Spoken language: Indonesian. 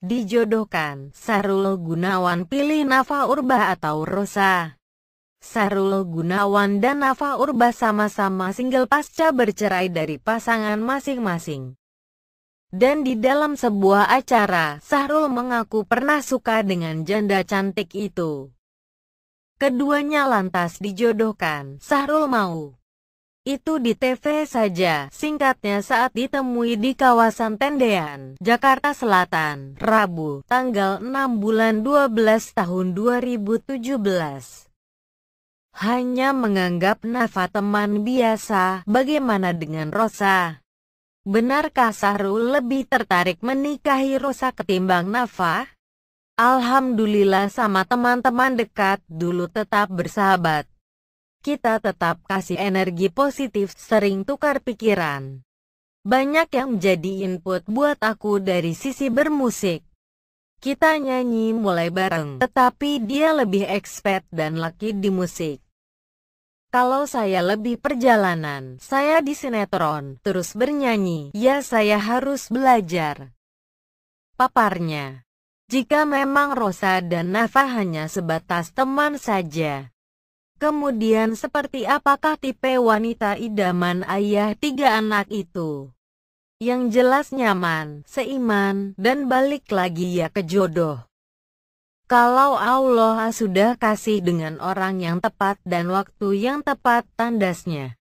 dijodohkan Sarul Gunawan pilih Nafa Urba atau Rosa. Sarul Gunawan dan Nafa Urba sama-sama single pasca bercerai dari pasangan masing-masing. Dan di dalam sebuah acara, Sahrul mengaku pernah suka dengan janda cantik itu. Keduanya lantas dijodohkan, Sahrul mau. Itu di TV saja. Singkatnya saat ditemui di kawasan Tendean, Jakarta Selatan, Rabu, tanggal 6 bulan 12 tahun 2017. Hanya menganggap Nafa teman biasa, bagaimana dengan Rosa? Benarkah Sahrul lebih tertarik menikahi Rosa ketimbang Nafa? Alhamdulillah sama teman-teman dekat dulu tetap bersahabat kita tetap kasih energi positif, sering tukar pikiran. Banyak yang menjadi input buat aku dari sisi bermusik. Kita nyanyi mulai bareng, tetapi dia lebih expert dan laki di musik. Kalau saya lebih perjalanan, saya di sinetron, terus bernyanyi, ya saya harus belajar. Paparnya, jika memang Rosa dan Nafa hanya sebatas teman saja, Kemudian seperti apakah tipe wanita idaman ayah tiga anak itu? Yang jelas nyaman, seiman, dan balik lagi ya ke jodoh. Kalau Allah sudah kasih dengan orang yang tepat dan waktu yang tepat tandasnya.